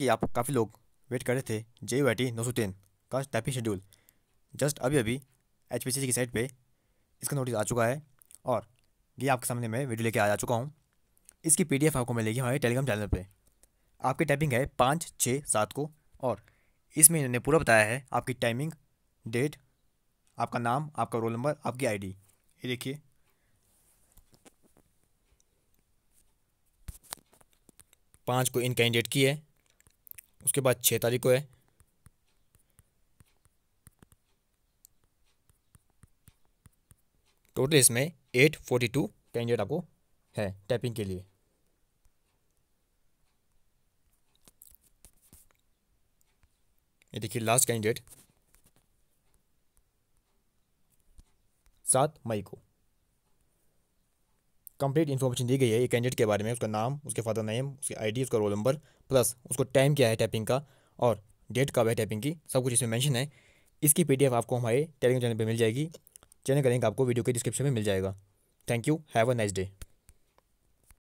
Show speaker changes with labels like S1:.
S1: कि आप काफ़ी लोग वेट कर रहे थे जे वाई टी नौ सौ तीन का टाइपिंग शेड्यूल जस्ट अभी अभी एच पी सी की साइट पे इसका नोटिस आ चुका है और ये आपके सामने मैं वीडियो लेके आ जा चुका हूँ इसकी पी डी एफ आपको मिलेगी हमारे टेलीग्राम चैनल पर आपकी टाइपिंग है पाँच छः सात को और इसमें इन्होंने पूरा बताया है आपकी टाइमिंग डेट आपका नाम आपका रोल नंबर आपकी आईडी ये देखिए पाँच को इन कैंडिडेट की है उसके बाद छः तारीख को है टोटल इसमें एट फोर्टी टू कैंडिडेट आपको है टैपिंग के लिए ये देखिए लास्ट कैंडिडेट सात मई को कंप्लीट इन्फॉर्मेशन दी गई है ये कैंडिडेट के बारे में उसका नाम उसके फादर नेम उसकी आईडी उसका रोल नंबर प्लस उसको टाइम क्या है टाइपिंग का और डेट कब है टाइपिंग की सब कुछ इसमें मैंशन है इसकी पी आपको हमारे टेलीग्राम चैनल पर मिल जाएगी चैनल का लिंक आपको वीडियो के डिस्क्रिप्शन में मिल जाएगा thank you have a nice day